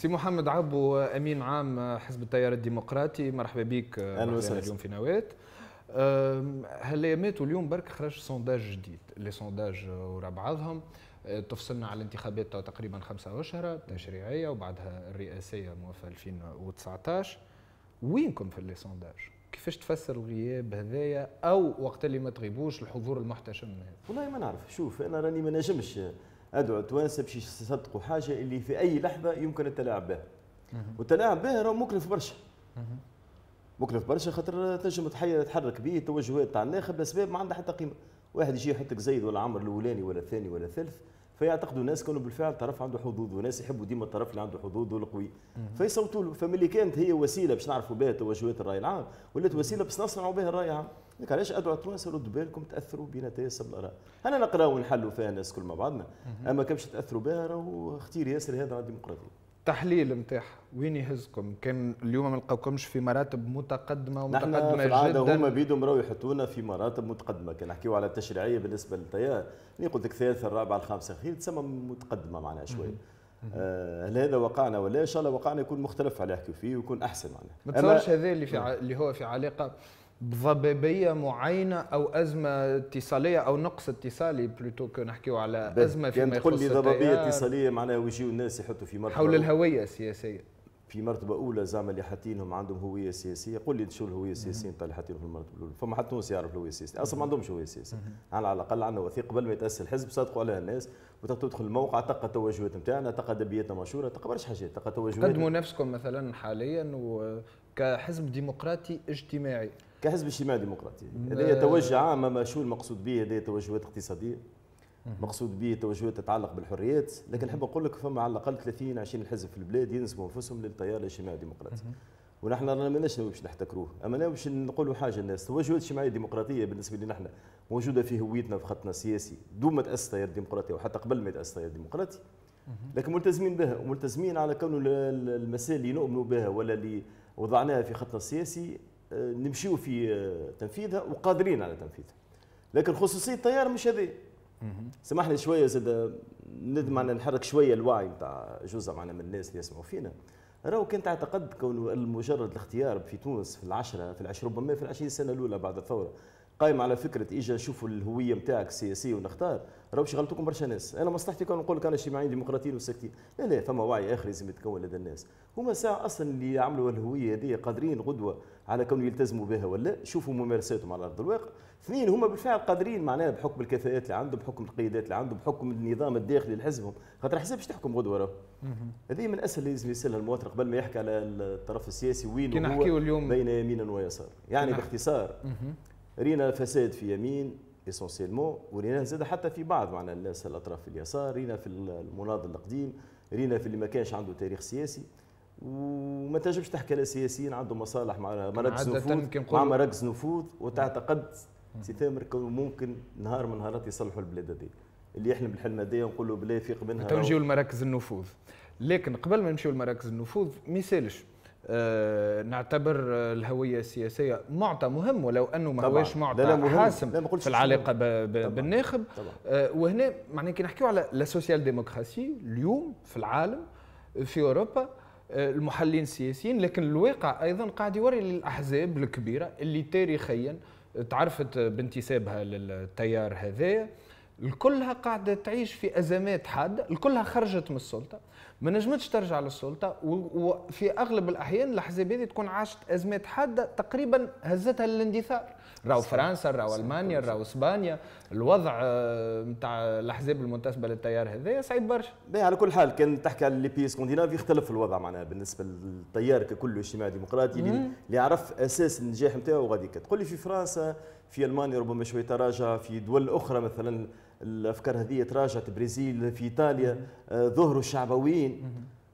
سي محمد عبو امين عام حزب التيار الديمقراطي مرحبا بك وسهلا اليوم في نواه هالأيامات واليوم برك خرج سونداج جديد لي سونداج ورا بعضهم تفصلنا على الانتخابات تقريبا خمسة أشهر تشريعيه وبعدها الرئاسية موافقة 2019 وينكم في لي سونداج؟ كيفاش تفسر الغياب هذايا او وقت اللي ما تغيبوش الحضور المحتشم هذا؟ والله ما نعرف شوف انا راني ما نجمش ادعو التوانسه باش يصدقوا حاجه اللي في اي لحظه يمكن التلاعب بها والتلاعب بها راه مكلف برشا مكلف برشا خاطر تنجم تحرك به توجهات تاع الناخب لاسباب ما عندها حتى قيمه واحد يجي يحطك زيد ولا عمر الاولاني ولا الثاني ولا الثالث فيعتقدوا الناس كانوا بالفعل طرف عنده حظوظ وناس يحبوا ديما الطرف اللي عنده حظوظ والقوي فيصوتوا له فملي كانت هي وسيله باش نعرفوا بها توجهات الراي العام ولات وسيله باش نصنعوا بها الراي العام لك علاش ادعو تونس ردوا بالكم تاثروا بنتائج الاراء انا نقراو ونحلوا فيها الناس كل مع بعضنا اما كمش تاثروا بها راهو اختير ياسر هذا على الديمقراطيه التحليل نتاعها وين يهزكم كان اليوم ما نلقاوكمش في مراتب متقدمه ومتقدمه نحن في العادة هما بيدهم راهو يحطونا في مراتب متقدمه كان نحكيو على التشريعيه بالنسبه للطيار يقول قلت لك الثالثه الرابعه الخامسه الاخير تسمى متقدمه معناها شويه آه، هل هذا وقعنا ولا ان شاء الله وقعنا يكون مختلف على يحكيو فيه ويكون احسن معناها ما تصورش هذا اللي في نعم. اللي هو في علاقه بضبابيه معينه او ازمه اتصاليه او نقص اتصالي بلوتو كو نحكيو على ازمه فيما يخص تقول لي ضبابيه اتصاليه معناها ويجيو الناس يحطوا في مرتبه حول الهويه السياسيه في مرتبه اولى زعما اللي حاطينهم عندهم هويه سياسيه قول لي شو الهويه السياسيه نتاع اللي حاطينهم في المرتبه الاولى فما حد تونسي يعرف الهويه السياسيه اصلا ما عندهمش هويه سياسيه على الاقل عندنا وثيق قبل ما يتاسس الحزب صادقوا عليها الناس وتدخل الموقع تلقى التوجهات نتاعنا تلقى أدبياتنا مشهوره تلقى برشا حاجات تلقى توجهات قدموا نفسكم مثلا حاليا كحزب ديمقراطي اجتماعي كحزب اجتماعي ديمقراطي هذا توجه عام ما شو المقصود به هذا توجهات اقتصاديه مقصود به توجهات تتعلق بالحريات لكن نحب نقول لك فما على الاقل 30 20 حزب في البلاد ينسبوا انفسهم للتيار الاجتماعي الديمقراطي ونحن رانا ماناش باش نحتكروه اما انا باش نقولوا حاجه الناس التوجهات الاجتماعيه الديمقراطيه بالنسبه لنا نحن موجوده في هويتنا في خطنا السياسي دون ما تاسس التيار الديمقراطي وحتى قبل ما يتاسس التيار الديمقراطي لكن ملتزمين بها وملتزمين على كونه المسائل اللي نؤمنوا بها ولا اللي وضعناها في خطنا السياسي نمشيو في تنفيذها وقادرين على تنفيذها لكن خصوصيه التيار مش هذه سمح لي شويه زاد ندم على نحرك شويه الوعي نتاع جزء معنا من الناس اللي يسمعوا فينا راهو كنت اعتقد كون مجرد الاختيار في تونس في العشره في العشر ربما في العشرين سنه الاولى بعد الثوره قايم على فكره اجى شوفوا الهويه نتاعك السياسيه ونختار راهو باش يغلطوكم برشا ناس انا مصلحتي كان نقول لك انا اجتماعيين ديمقراطيين وساكتين لا لا فما وعي اخر لازم يتكون لدى الناس هما ساعه اصلا اللي عملوا الهويه هذه قادرين غدوه على كونه يلتزموا بها ولا شوفوا ممارساتهم على ارض الواقع اثنين هما بالفعل قادرين معناها بحكم الكفاءات اللي عندهم بحكم القيادات اللي عندهم بحكم النظام الداخلي لحزبهم خاطر الحزب باش تحكم غدوه راهو هذه من اسهل لازم يسالها المواطن قبل ما يحكي على الطرف السياسي وين هو اليوم بين يمينا ويسار يعني باختصار رينا الفساد في يمين اسونسيلمون ورينا زاد حتى في بعض معنا الناس الاطراف في اليسار رينا في المناضل القديم رينا في اللي ما كانش عنده تاريخ سياسي وما تنجمش تحكي على سياسيين عندهم مصالح مع مراكز نفوذ مع مراكز نفوذ وتعتقد سي تامر ممكن نهار من نهارات يصلحوا البلاد هذه اللي يحلم بالحلم هذايا نقولوا بلا يفيق منها تو نجيو لمراكز النفوذ لكن قبل ما نمشيو لمراكز النفوذ ما يسالش آه، نعتبر الهويه السياسيه معطى مهم ولو انه ما هواش معطى لا حاسم لا في العلاقه بالناخب آه، وهنا معناها كي نحكيو على لا سوسيال ديموكراسي اليوم في العالم في اوروبا آه، المحللين السياسيين لكن الواقع ايضا قاعد يوري للاحزاب الكبيره اللي تاريخيا تعرفت بانتسابها للتيار هذايا الكلها قاعده تعيش في ازمات حاده الكلها خرجت من السلطه ما نجمتش ترجع للسلطه وفي اغلب الاحيان الاحزاب هذه تكون عاشت ازمات حاده تقريبا هزتها للاندثار راهو فرنسا راهو المانيا راهو اسبانيا الوضع نتاع آه، الاحزاب المنتسبه للتيار هذايا صعيب برشا على كل حال كان تحكي على لي بي سكندينافي يختلف الوضع معناها بالنسبه للتيار ككل اجتماعي ديمقراطي اللي عرف اساس النجاح نتاعو غادي تقول لي في فرنسا في المانيا ربما شويه تراجع في دول اخرى مثلا الافكار هذه تراجعت برازيل في ايطاليا آه، ظهروا الشعبويين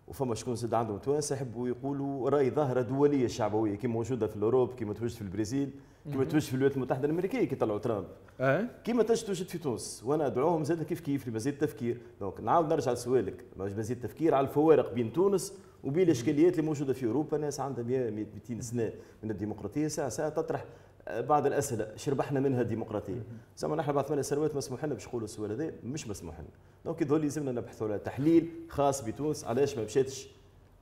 وفما شكون زاد عندهم توانسه يحبوا يقولوا راي ظاهره دوليه شعبويه كي موجوده في الاوروب كيما توجد في البرازيل كيما توجد في الولايات المتحده الامريكيه كي طلعوا ترامب إيه؟ كيما توجد في تونس وانا ادعوهم زاد كيف كيف لمزيد التفكير دونك نعاود نرجع لسؤالك مزيد التفكير على الفوارق بين تونس وبين الاشكاليات اللي موجوده في اوروبا ناس عندها 100 200 سنه من الديمقراطيه ساعه ساعه تطرح بعض الاسئله ربحنا منها ديمقراطيه زعما نحن بعد ثمان سنوات مسموح لنا باش نقولوا السؤال هذا مش مسموح لنا دونك يظهر لي لازمنا نبحثوا على تحليل خاص بتونس علاش ما مشاتش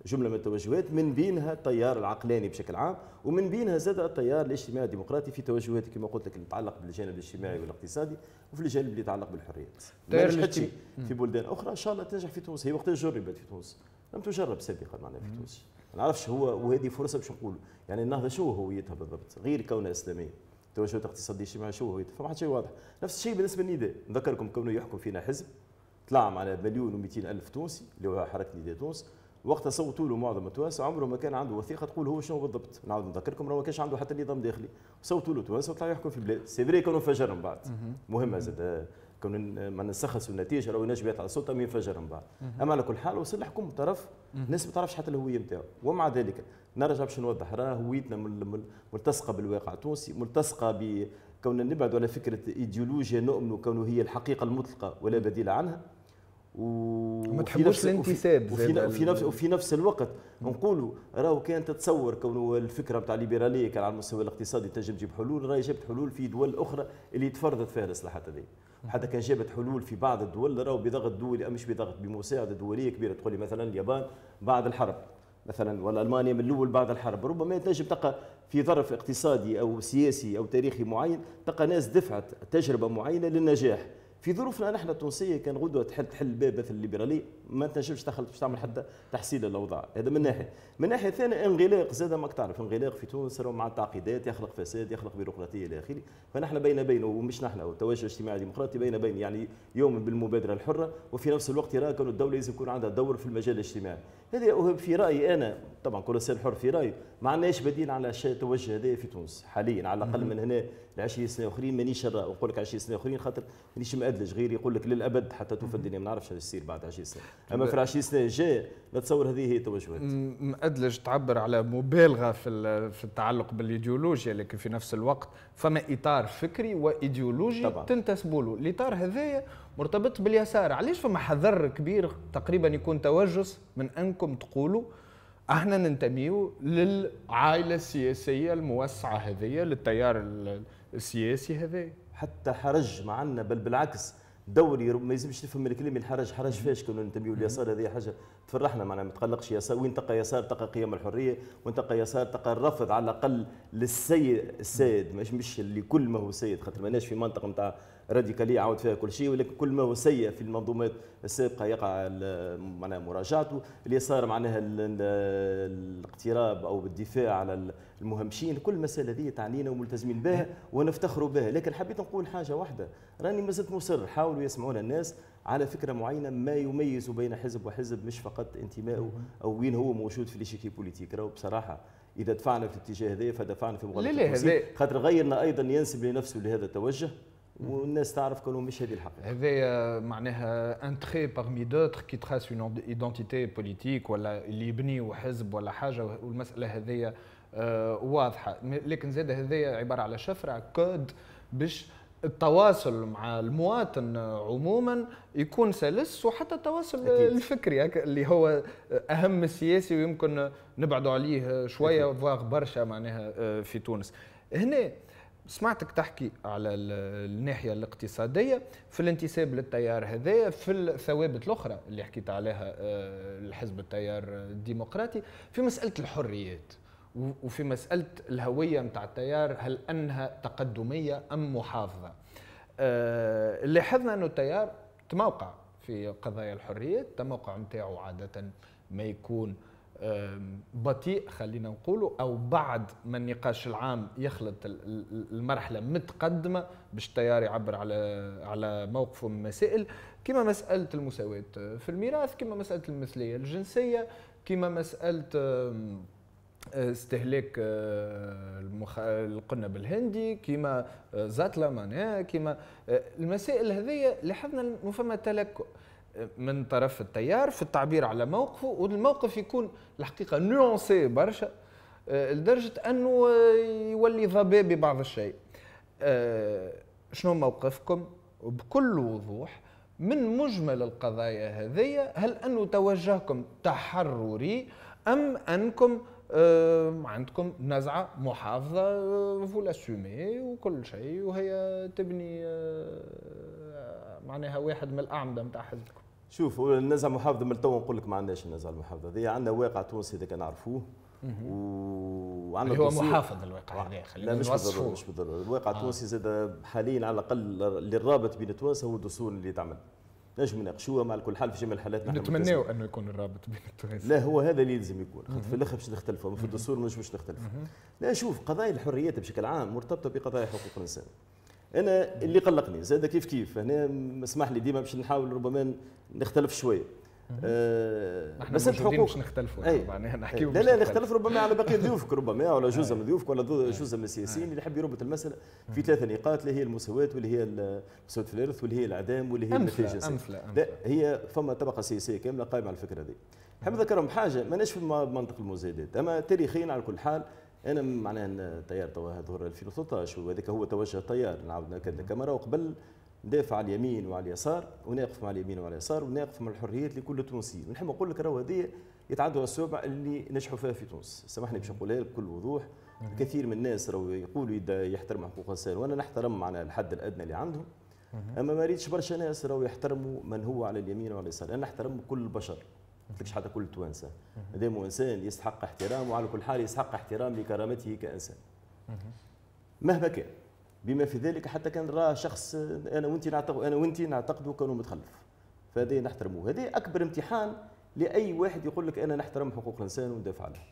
جمله من التوجهات من بينها التيار العقلاني بشكل عام ومن بينها زاد التيار الاجتماعي الديمقراطي في توجهات كما قلت لك اللي تتعلق بالجانب الاجتماعي والاقتصادي وفي الجانب اللي يتعلق بالحريات ما نجحتش في بلدان اخرى ان شاء الله تنجح في تونس هي وقتها جربت في تونس لم تجرب سابقا معنا في تونس ما نعرفش هو وهذه فرصه باش نقولوا يعني النهضه شو هويتها بالضبط غير كونها اسلاميه توجهات اقتصاديه شبه شو هويتها فما حد شيء واضح نفس الشيء بالنسبه للنداء نذكركم كونه يحكم فينا حزب طلع معنا مليون و200 الف تونسي اللي هو حركه نداء تونس وقتها صوتوا له معظم التوانسه عمره ما كان عنده وثيقه تقول هو شنو بالضبط نعاود نذكركم راه ما كانش عنده حتى نظام داخلي صوتوا له توانسه وطلع يحكم في البلاد سي فري كانوا فجر من بعد مهمه زاد كون ما نسخسوا النتيجه لو ينجم على السلطه من فجر من بعد اما على كل حال وصل الحكم طرف الناس ما تعرفش حتى الهويه نتاعو ومع ذلك نرجع باش نوضح راه هويتنا ملتصقه بالواقع التونسي ملتصقه ب كوننا نبعد على فكره ايديولوجيا نؤمن كونه هي الحقيقه المطلقه ولا بديل عنها وما تحبوش الانتساب وفي, وفي, وفي نفس وفي نفس الوقت نقولوا راهو كان تتصور كون الفكره نتاع الليبراليه كان على المستوى الاقتصادي تنجم تجيب حلول راهي جابت حلول في دول اخرى اللي تفرضت فيها الاصلاحات هذه حتى كان جابت حلول في بعض الدول راهو بضغط دولي أه، مش بضغط بمساعده دوليه كبيره تقول لي مثلا اليابان بعد الحرب مثلا ولا المانيا من الاول بعد الحرب ربما تنجم تلقى في ظرف اقتصادي او سياسي او تاريخي معين تلقى ناس دفعت تجربه معينه للنجاح في ظروفنا نحن التونسيه كان غدوه تحل تحل باب مثل الليبرالي ما تنجمش تدخل باش تعمل حتى تحسين الاوضاع هذا من ناحيه من ناحيه ثانيه انغلاق زاد ماك تعرف انغلاق في تونس مع التعقيدات يخلق فساد يخلق بيروقراطيه الى اخره فنحن بين بين ومش نحن التوجه الاجتماعي الديمقراطي بين بين يعني يوم بالمبادره الحره وفي نفس الوقت يرى كانوا الدوله لازم يكون عندها دور في المجال الاجتماعي هذا في رايي انا طبعا كل انسان حر في رايه ما عندناش بديل على التوجه هذا في تونس حاليا على الاقل من هنا ل 20 سنه اخرين مانيش نقول لك 20 سنه اخرين خاطر مانيش مادلج غير يقول لك للابد حتى توفى الدنيا ما نعرفش شنو يصير بعد 20 سنه اما في 20 طيب. سنه الجايه نتصور هذه هي التوجهات مادلج تعبر على مبالغه في في التعلق بالايديولوجيا لكن في نفس الوقت فما اطار فكري وايديولوجي تنتسبوا له الاطار هذايا مرتبط باليسار علاش فما حذر كبير تقريبا يكون توجس من انكم تقولوا احنا ننتميو للعائله السياسيه الموسعه هذه للتيار السياسي هذا حتى حرج معنا عندنا بل بالعكس دوري ما يلزمش نفهم الكلمه الحرج حرج فاش كنا ننتميو لليسار هذه حاجه تفرحنا معناها ما تقلقش يسار وين تلقى يسار تلقى قيم الحريه وين تلقى يسار تلقى الرفض على الاقل للسيد السيد مش مش لكل ما هو سيد خاطر ماناش في منطقه نتاع راديكاليه عاود فيها كل شيء ولكن كل ما هو سيء في المنظومات السابقه يقع معناها مراجعته اليسار معناها الاقتراب او الدفاع على المهمشين كل المساله هذه تعنينا وملتزمين بها ونفتخروا بها لكن حبيت نقول حاجه واحده راني مازلت مصر حاولوا يسمعونا الناس على فكره معينه ما يميز بين حزب وحزب مش فقط انتمائه او وين هو موجود في الشيكي بوليتيك راهو بصراحه اذا دفعنا في الاتجاه هذا فدفعنا في مغالطه خاطر غيرنا ايضا ينسب لنفسه لهذا التوجه والناس تعرف كانوا مش هذه الحقيقه هذا آه، معناها ان تري باغمي دوتر كي تخاس اون ايدونتيتي بوليتيك ولا اللي يبنيوا حزب ولا حاجه والمساله هذه آه، واضحه لكن زاد هذايا عباره على شفره كود باش التواصل مع المواطن آه، عموما يكون سلس وحتى التواصل أكيد. الفكري اللي هو اهم السياسي ويمكن نبعدوا عليه شويه فواغ برشا معناها في تونس هنا سمعتك تحكي على الناحية الاقتصادية في الانتساب للتيار هذايا في الثوابت الأخرى اللي حكيت عليها آه، الحزب التيار الديمقراطي في مسألة الحريات وفي مسألة الهوية نتاع التيار هل أنها تقدمية أم محافظة اللي آه، لاحظنا أنه التيار تموقع في قضايا الحريات التموقع نتاعو عادة ما يكون بطيء خلينا نقوله او بعد ما النقاش العام يخلط المرحله متقدمه باش التيار يعبر على على موقفه من مسائل كما مساله المساواه في الميراث كما مساله المثليه الجنسيه كما مساله استهلاك أه، المخ... القنب الهندي كيما زاتلا أه، مانا كيما أه، المسائل هذه لاحظنا فما تلكؤ من طرف التيار في التعبير على موقفه والموقف يكون الحقيقه نيونسي برشا آه، لدرجه انه آه، يولي ضباب ببعض الشيء آه، شنو موقفكم بكل وضوح من مجمل القضايا هذه هل انه توجهكم تحرري ام انكم عندكم نزعه محافظه فولا وكل شيء وهي تبني معناها واحد من الاعمده نتاع حزبكم شوف النزهه المحافظه من تو نقول لك ما عندناش النزهه المحافظه هذه عندنا واقع تونسي كان نعرفوه وعندنا هو محافظ الواقع هذا خلينا مش بالضروره مش بالضروره الواقع آه. التونسي آه. زاد حاليا على الاقل اللي الرابط بين تونس هو الدستور اللي تعمل نجم ناقشوها مع كل حال في جميع الحالات نتمناو انه يكون الرابط بين التونس لا هو هذا اللي لازم يكون خاطر في الاخر باش نختلفوا في الدستور مش باش نختلفوا لا شوف قضايا الحريات بشكل عام مرتبطه بقضايا حقوق الانسان انا اللي قلقني زاد كيف كيف هنا اسمح لي ديما باش نحاول ربما نختلف شويه آه بس الحقوق مش نختلفوا أي. معناها يعني نحكيو لا لا نختلف ربما على بقيه ضيوفك ربما على جزء آه. من ضيوفك ولا آه. جزء من السياسيين اللي يحب يربط المساله في ثلاثه نقاط اللي هي المساواه واللي هي المساواه في الارث واللي هي الاعدام واللي هي النتيجه لا هي فما طبقه سياسيه كامله قائمه على الفكره هذه نحب نذكرهم حاجه ماناش في منطق المزايدات اما تاريخيا على كل حال انا معناها التيار توا ظهر 2013 وهذاك هو توجه التيار نعاود ناكد لك مره وقبل ندافع على اليمين وعلى اليسار وناقف مع اليمين وعلى اليسار وناقف مع الحريات لكل تونسي ونحب نقول لك راهو هذه يتعدوا السبع اللي نجحوا فيها في تونس سامحني باش نقولها لك بكل وضوح كثير من الناس راهو يقولوا يحترم حقوق الانسان وانا نحترم معنا الحد الادنى اللي عندهم اما ما ريتش برشا ناس راهو يحترموا من هو على اليمين وعلى اليسار انا نحترم كل البشر ما لكش حتى كل توانسة هذا انسان يستحق احترام وعلى كل حال يستحق احترام لكرامته كانسان مهما كان بما في ذلك حتى كان راه شخص انا وانت نعتقد انا وانت نعتقدوا كانوا متخلف فهذا نحترمه هذا اكبر امتحان لاي واحد يقول لك انا نحترم حقوق الانسان وندافع عنها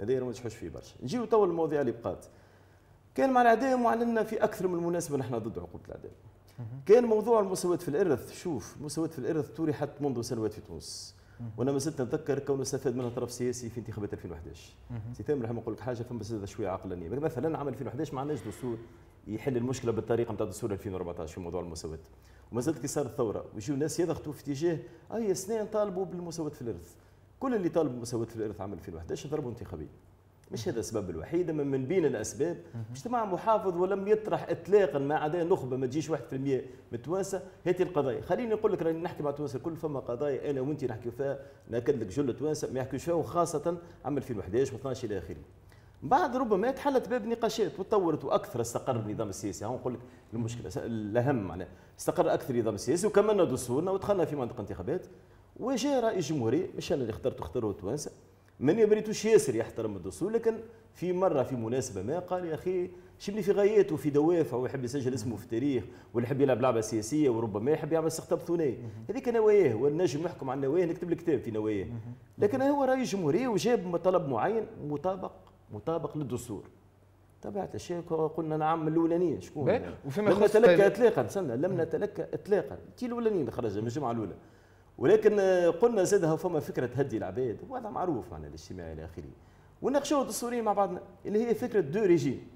هذا ما نجحوش فيه برشا نجيو توا المواضيع اللي بقات كان مع الاعدام وعلنا في اكثر من مناسبه نحن ضد عقوبه الاعدام كان موضوع المساواه في الارث شوف مساواه في الارث طرحت منذ سنوات في تونس وانا ما زلت نتذكر كونه استفاد منها طرف سياسي في انتخابات 2011 سي ثامر نقول لك حاجه فما زاد شويه عقلانيه مثلا عام 2011 ما عندناش دستور يحل المشكله بالطريقه نتاع دستور 2014 في موضوع المساواه وما زالت كي صارت الثوره ويجيو ناس يضغطوا في اتجاه اي سنين طالبوا بالمساواه في الارث كل اللي طالبوا بالمساواه في الارث عام 2011 ضربوا انتخابيا مش هذا السبب الوحيد اما من بين الاسباب مجتمع محافظ ولم يطرح اطلاقا ما عدا نخبه ما تجيش 1% من التوانسه هاتي القضايا خليني نقول لك راني نحكي مع التوانسه الكل فما قضايا انا وانت نحكي فيها ناكد لك جل التوانسه ما يحكيوش فيها وخاصه عام 2011 و12 الى اخره بعد ربما تحلت باب نقاشات وتطورت واكثر استقر النظام السياسي هون نقول لك المشكله الاهم معناها استقر اكثر النظام السياسي وكملنا دستورنا ودخلنا في منطقه انتخابات وجاء رئيس جمهوريه مش انا اللي اخترته اختاره التوانسه من يبريتوش ياسر يحترم الدستور لكن في مره في مناسبه ما قال يا اخي شبني في غاياته وفي دوافع ويحب يسجل اسمه في التاريخ ولا يحب يلعب لعبه سياسيه وربما يحب يعمل استقطاب ثنائي هذيك نواياه والنجم نحكم على النوايا نكتب الكتاب في نواياه لكن هو راي جمهوريه وجاب طلب معين مطابق مطابق للدستور تبعت الشيء قلنا نعم من الاولانيه شكون وفيما لم نتلك اطلاقا استنى لم نتلك اطلاقا انت الاولانيه خرجها من الجمعه الاولى ولكن آه، قلنا زادها فما فكره تهدي العباد وهذا معروف معنا الاجتماعي الى اخره وناقشوه الدستوريين مع بعضنا اللي هي فكره دو ريجيم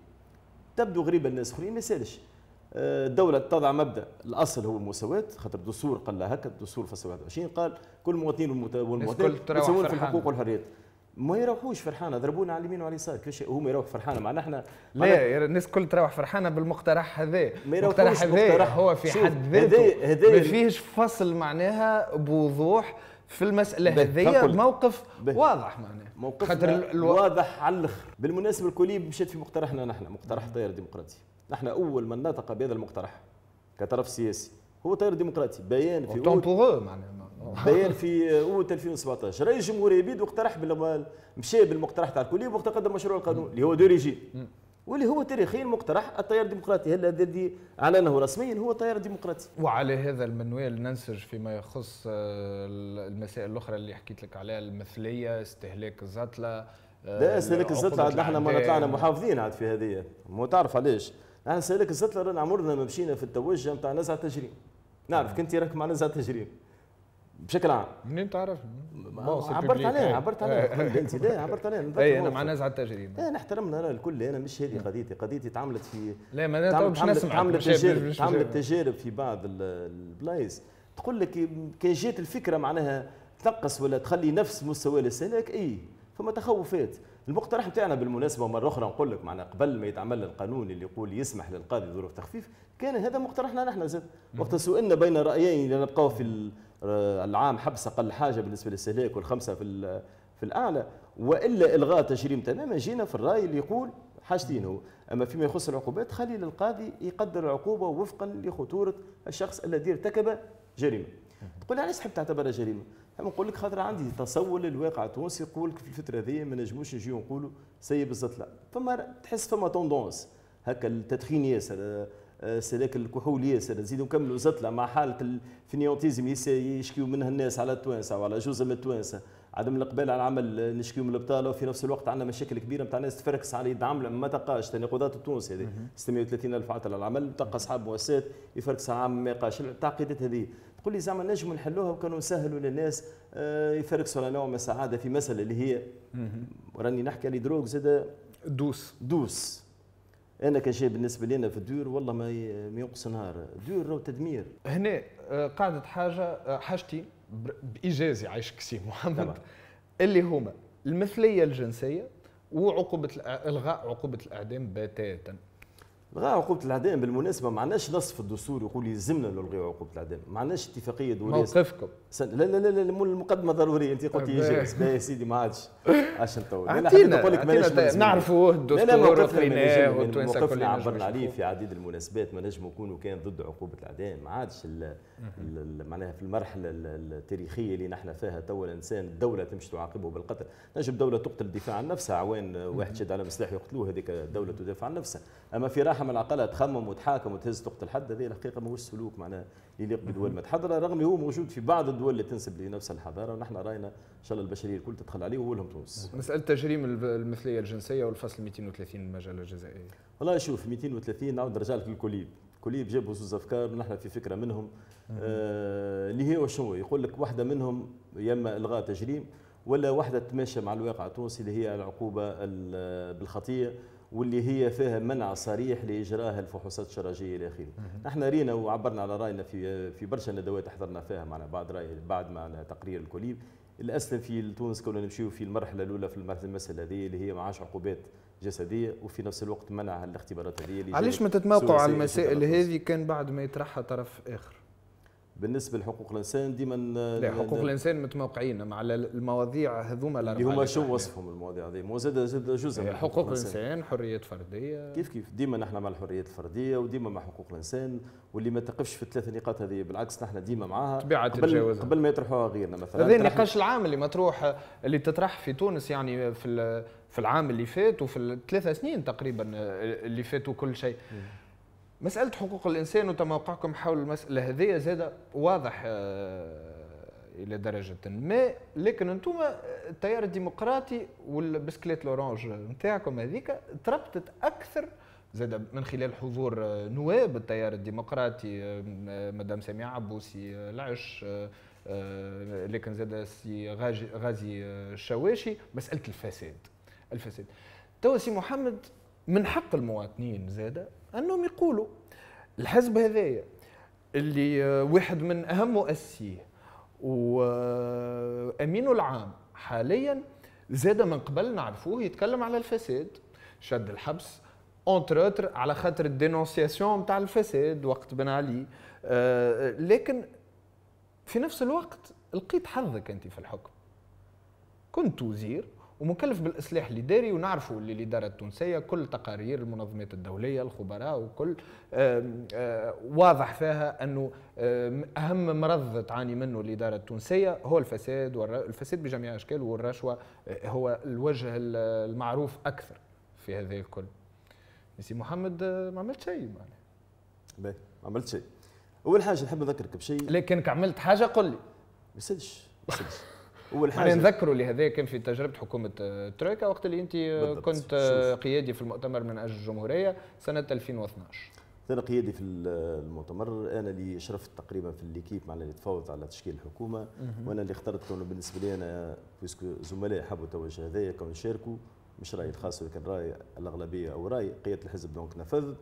تبدو غريبه للناس اخرين ما يسالش الدولة آه، تضع مبدأ الأصل هو المساواة خاطر الدستور قال هكا الدستور فصل 21 قال كل المواطنين والمواطنين يساوون في الحقوق والحريات ما يروحوش فرحانه ضربونا على اليمين وعلى اليسار كل شيء هما يروحوا فرحانه معناها احنا لا يعني الناس الكل تروح فرحانه بالمقترح هذا المقترح هذا هو في حد ذاته ما فيهش فصل معناها بوضوح في المساله هذيا موقف به. واضح معناه موقف خاطر الو... واضح على الاخر بالمناسبه الكوليب مشات في مقترحنا نحن مقترح طير ديمقراطي نحن اول من نطق بهذا المقترح كطرف سياسي هو تيار ديمقراطي بيان في تمبورو معناها بيان في اوت 2017 رئيس الجمهوريه بيد اقترح بالاموال مشى بالمقترح تاع الكليه وقت قدم مشروع القانون اللي هو ريجي واللي هو تاريخيا مقترح التيار الديمقراطي الذي اعلنه رسميا هو التيار الديمقراطي وعلى هذا المنوال ننسج فيما يخص آه، المسائل الاخرى اللي حكيت لك عليها المثليه استهلاك الزطله آه، لا استهلاك الزطله عاد نحن ما طلعنا محافظين عاد في هذه مو تعرف علاش نحن استهلاك الزطله رانا عمرنا ما مشينا في التوجه نتاع نزعه تجريم نعرف كنت راك مع نزعه تجريم بشكل عام منين تعرف؟ إيه. عبرت عليه إيه. عبرت عليه عبرت عليه اي انا مع نزعه التجريب ايه نحترمنا الكل انا مش هذه قضيتي قضيتي تعملت في لا ما انا نسمع تعملت تجارب تعملت تجارب في بعض البلايص تقول لك كان جات الفكره معناها تنقص ولا تخلي نفس مستوى الاستهلاك اي فما تخوفات المقترح نتاعنا بالمناسبه مره اخرى نقول لك معنا قبل ما يتعمل القانون اللي يقول يسمح للقاضي ظروف تخفيف كان هذا مقترحنا نحن زاد وقت سئلنا بين رايين نبقاو في آه، العام حبس اقل حاجه بالنسبه للسلاك والخمسه في في الاعلى والا الغاء تجريم تماما جينا في الراي اللي يقول حاجتين هو اما فيما يخص العقوبات خلي للقاضي يقدر العقوبه وفقا لخطوره الشخص الذي ارتكب جريمه تقول علاش تحب تعتبرها جريمه نقول لك خاطر عندي تصور للواقع التونسي يقول لك في الفتره هذه ما نجموش نجيو نقولوا سيب الزتله فما تحس فما توندونس هكا التدخين ياسر آه، سلاك الكحوليه ياسر زيدوا نكملوا زطلة مع حاله الفنيوتيزم يشكيوا منها الناس على التوانسه وعلى جزء من التوانسه عدم الإقبال على العمل نشكيو من البطالة وفي نفس الوقت عندنا مشاكل كبيره نتاع ناس تفركس على يد عمل ما تلقاش تناقضات التونس هذه 630 الف عطل على العمل تلقى اصحاب مؤسسات يفركس على عام ما يلقاش التعقيدات هذه تقول لي زعما نجموا نحلوها وكانوا نسهلوا للناس آه، يفركسوا على نوع من السعاده في مساله اللي هي راني نحكي على دروك زاد دوس دوس انا كان شيء بالنسبه لنا في الدور والله ما ما ينقص نهار دور راه تدمير هنا آه، قعدت حاجه آه، حاجتي بايجازي عايش كسي محمد طبعا. اللي هما المثليه الجنسيه وعقوبه الغاء عقوبه الاعدام بتاتا لغا عقوبه الاعدام بالمناسبه ما عندناش نص في الدستور يقول يلزمنا نلغي عقوبه الاعدام ما عندناش اتفاقيه دوليه موقفكم سن... لا لا لا لا المقدمه ضروريه انت قلت يجي يا سيدي ما عادش عشان نطول انا نقول لك ماناش نعرفوا الدستور وقريناه والتوانسه كلنا عبرنا عليه في عديد المناسبات ما نجم نكونوا كان ضد عقوبه الاعدام ما عادش معناها في المرحله التاريخيه اللي نحن فيها توا الانسان الدوله تمشي تعاقبه بالقتل نجم دوله تقتل الدفاع عن نفسها عوان واحد شاد على مسلاح يقتلوه هذيك الدوله تدافع عن نفسها اما في راحه من العقله تخمم وتحاكم وتهز تقتل الحد هذه الحقيقه ماهوش سلوك معناه يليق بدول متحضره رغم هو موجود في بعض الدول اللي تنسب لنفس الحضاره ونحن راينا ان شاء الله البشريه الكل تدخل عليه واولهم تونس. نعم. مساله تجريم المثليه الجنسيه والفصل 230 المجله الجزائريه. والله شوف 230 نعاود نرجع لك للكوليب الكوليب جابوا زوز افكار ونحن في فكره منهم آه اللي هي وشو يقول لك واحده منهم يا اما الغاء تجريم ولا واحده تماشى مع الواقع التونسي اللي هي العقوبه بالخطيه واللي هي فيها منع صريح لاجراء الفحوصات الشرجيه الى اخره. احنا رينا وعبرنا على راينا في في برشا ندوات حضرنا فيها معنا بعد راي بعد معنا تقرير الكوليب الاسلم في تونس كنا نمشيو في المرحله الاولى في المساله هذه اللي هي معاش عقوبات جسديه وفي نفس الوقت منع الاختبارات هذه علاش ما تتموقعوا على المسائل هذه كان بعد ما يطرحها طرف اخر؟ بالنسبه لحقوق الانسان ديما آه، لا حقوق الانسان متموقعين مع المواضيع هذوما الاربعه اللي هما شو وصفهم المواضيع هذه مو زاد جزء من حقوق, حقوق الانسان حريات فرديه كيف كيف ديما نحن مع الحريات الفرديه وديما مع حقوق الانسان واللي ما تقفش في الثلاث نقاط هذه بالعكس نحن ديما معاها طبيعه قبل, قبل ما يطرحوها غيرنا مثلا هذا النقاش العام اللي مطروح اللي تطرح في تونس يعني في في العام اللي فات وفي الثلاث سنين تقريبا آه، اللي فاتوا كل شيء م. مساله حقوق الانسان وتموقعكم حول المساله هذه زاد واضح آه، الى درجه ما لكن انتم آه، التيار الديمقراطي والبسكليت لورانج نتاعكم هذيك تربطت اكثر زاد من خلال حضور آه، نواب التيار الديمقراطي مدام سامي عبوسي العش لكن زاد سي غازي الشواشي مساله الفساد الفساد توا سي محمد من حق المواطنين زاده انهم يقولوا الحزب هذايا اللي آه، واحد من اهم مؤسسيه وامينه العام حاليا زاد من قبل نعرفوه يتكلم على الفساد شد الحبس اونتر على خاطر الدينونسياسيون نتاع الفساد وقت بن علي آه، لكن في نفس الوقت لقيت حظك انت في الحكم كنت وزير ومكلف بالاصلاح الاداري ونعرفوا اللي الاداره التونسيه كل تقارير المنظمات الدوليه الخبراء وكل آه، واضح فيها انه اهم مرض تعاني منه الاداره التونسيه هو الفساد والفساد بجميع اشكاله والرشوه آه، هو الوجه المعروف اكثر في هذا الكل. سي محمد آه، ما عملت شيء معناها. باهي ما عملت شيء. اول حاجه نحب نذكرك بشيء لكنك عملت حاجه قل لي. ما يصيرش ما يصيرش والحاجه نذكروا لهذا كان في تجربه حكومه آه، ترويكا وقت اللي انت آه، كنت آه، قيادي في المؤتمر من اجل الجمهوريه سنه 2012 انا قيادي في المؤتمر انا اللي شرفت تقريبا في الليكيب مع اللي تفاوض على تشكيل الحكومه وانا اللي اخترت كونه بالنسبه لي انا بيسكو زملائي حبوا توجه هذايا كون يشاركوا مش رايي الخاص ولكن راي الاغلبيه او راي قياده الحزب دونك نفذ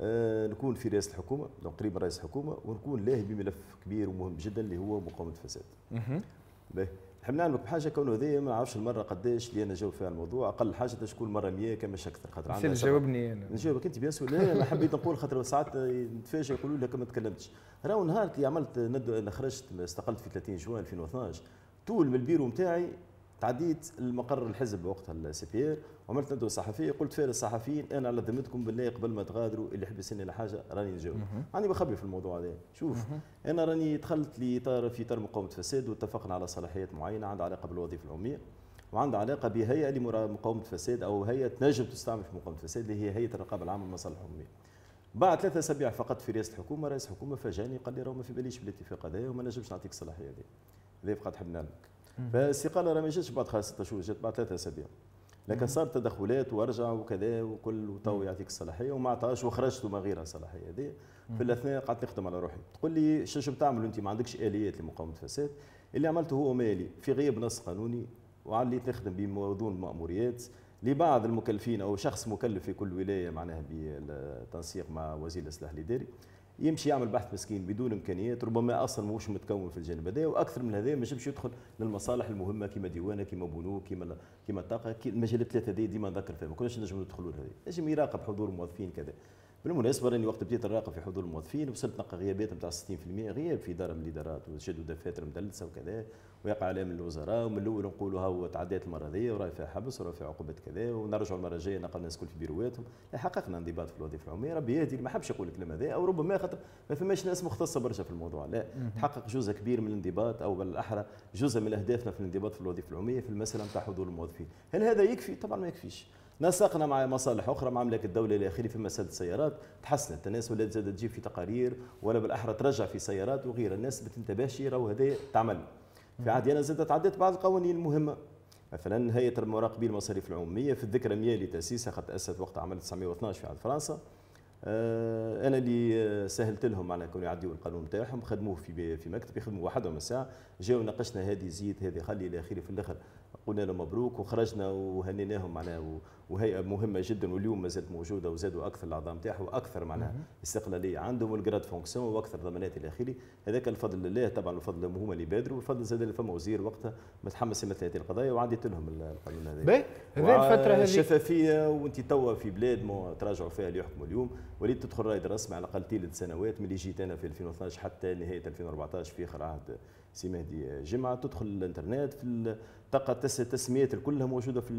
آه نكون في رئاسه الحكومه دونك قريب رئيس الحكومه ونكون لاهي بملف كبير ومهم جدا اللي هو مقاومه الفساد. نحب نعلمك بحاجه كونه هذايا ما نعرفش المره قداش اللي انا جاوب فيها الموضوع اقل حاجه تكون مره 100 كما اكثر خاطر عندنا جاوبني انا نجاوبك انت بيان سور لا انا حبيت نقول خاطر ساعات نتفاجئ يقولوا لك ما تكلمتش راهو نهار اللي عملت ند... خرجت استقلت في 30 جوان 2012 طول من البيرو نتاعي تعديت المقر الحزب وقتها السفير وعملت ندوه صحفيه قلت فيها للصحفيين انا على ذمتكم بالله قبل ما تغادروا اللي حبسني على حاجه راني نجاوب راني بخبي في الموضوع هذا شوف انا راني دخلت لإطار في اطار مقاومه فساد واتفقنا على صلاحيات معينه عندها علاقه بالوظيفه العموميه وعندها علاقه بهيئه لمقاومه فساد او هيئه تنجم تستعمل في مقاومه فساد اللي هي هيئه الرقابه العامه للمصالح العموميه بعد ثلاثة أسابيع فقط في رئاسة الحكومة رئيس الحكومة فاجأني قال لي راه ما في باليش بالاتفاق هذا وما نجمش نعطيك الصلاحية هذه هذا فقط حبنا لك فالاستقاله راه ما جاتش بعد خمس ست شهور جات بعد ثلاثة اسابيع لكن صار تدخلات وارجع وكذا وكل وتو يعطيك الصلاحيه وما عطاش وخرجت وما غير الصلاحيه هذه في الاثناء قعدت نخدم على روحي تقول لي شنو بتعمل انت ما عندكش اليات لمقاومه الفساد اللي عملته هو مالي في غياب نص قانوني وعليت نخدم بموضوع الماموريات لبعض المكلفين او شخص مكلف في كل ولايه معناها بالتنسيق مع وزير السلاح الاداري يمشي يعمل بحث مسكين بدون امكانيات ربما اصلا مش متكون في الجانب هذا واكثر من هذا ما يمشي يدخل للمصالح المهمه كما ديوانه كما بنوك كما كما الطاقه المجالات الثلاثه دي ديما نذكر فيها ما كناش نجم ندخلوا لهذه لازم يراقب حضور الموظفين كذا بالمناسبه راني وقت بديت نراقب في حضور الموظفين وصلت نلقى غيابات نتاع 60% غياب في دار من الادارات وشدوا دفاتر مدلسه وكذا ويقع عليهم من الوزراء ومن الاول نقولوا هاو تعديت المره هذيا وراه فيها حبس وراه فيها عقوبات كذا ونرجعوا المره الجايه نلقى الناس الكل في بيرواتهم حققنا انضباط في الوظيفه العموميه ربي يهدي ما حبش يقول الكلام هذا او ربما خاطر ما فماش ناس مختصه برشا في الموضوع لا تحقق جزء كبير من الانضباط او بالاحرى جزء من اهدافنا في الانضباط في الوظيفه العموميه في المساله نتاع حضور الموظفين هل هذا يكفي طبعا ما يكفيش نسقنا مع مصالح اخرى مع املاك الدوله الى اخره في مساله السيارات تحسنت الناس ولات زادت تجيب في تقارير ولا بالاحرى ترجع في سيارات وغيرها الناس ما تنتبهش راهو هذا تعمل في عهدي انا زادت عدت بعض القوانين المهمه مثلا هيئه المراقبين المصاريف العموميه في الذكرى 100 لتاسيسها قد اسست وقت عام 1912 في عهد فرنسا آه، انا اللي سهلت لهم معناها كانوا يعديوا القانون نتاعهم خدموه في في مكتب يخدموا وحدهم الساعه جاوا ناقشنا هذه زيد هذه خلي الى اخره في الاخر قلنا له مبروك وخرجنا وهنيناهم معناها وهيئه مهمه جدا واليوم ما زالت موجوده وزادوا اكثر الاعضاء نتاعها واكثر معناها استقلاليه عندهم والجراد فونكسيون واكثر ضمانات الى اخره هذاك الفضل لله طبعا الفضل هما اللي بادروا والفضل زاد اللي فما وزير وقتها متحمس يمثل هذه القضايا وعديت لهم القانون هذا هذه الفتره هذه الشفافيه وانت توا في بلاد ما تراجعوا فيها اللي يحكموا اليوم وليت تدخل رائد رسمي على الاقل ثلاث سنوات من اللي جيت انا في 2012 حتى نهايه 2014 في اخر عهد سي مهدي جمعه تدخل الانترنت في تلقى التسميات كلها موجوده في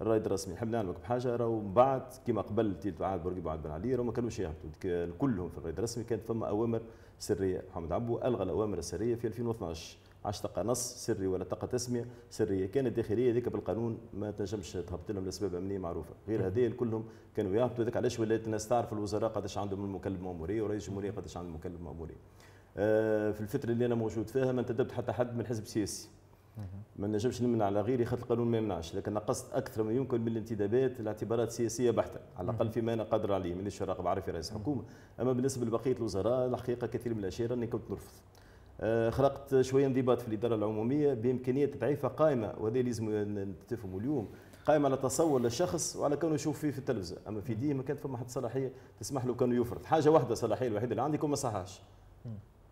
الرايد الرسمي نحب نعلمك بحاجه راهو من بعد كما قبل تيت عاد برقيب وعاد بن علي راهو ما كانوش يهبطوا كلهم في الرايد الرسمي كانت فما اوامر سريه محمد عبو الغى الاوامر السريه في 2012 عاش تلقى نص سري ولا تلقى تسميه سريه كانت داخليه ذيك بالقانون ما تنجمش تهبط لهم لاسباب امنيه معروفه غير هذيا كلهم كانوا يهبطوا ذيك علاش ولات الناس تعرف الوزراء قداش عندهم المكلف ماموريه ورئيس الجمهوريه قداش عندهم المكلف ماموريه آه، في الفتره اللي انا موجود فيها ما انتدبت حتى حد من حزب سياسي ما نجمش نمنع على غيري خاطر القانون ما يمنعش لكن نقصت اكثر ما يمكن من الانتدابات لاعتبارات سياسيه بحته على الاقل فيما انا قادر عليه مانيش راقب بعرف رئيس حكومه اما بالنسبه لبقيه الوزراء الحقيقه كثير من الاشياء اني كنت نرفض آه، خلقت شويه انضباط في الاداره العموميه بامكانيه تضعيفها قائمه وهذا لازم تفهموا اليوم قائمه على تصور للشخص وعلى كونه يشوف فيه في التلفزه اما في دي ما كانت فما حتى صلاحيه تسمح له كانوا يفرض حاجه واحده صلاحيه الوحيده اللي عندي كون ما صحاش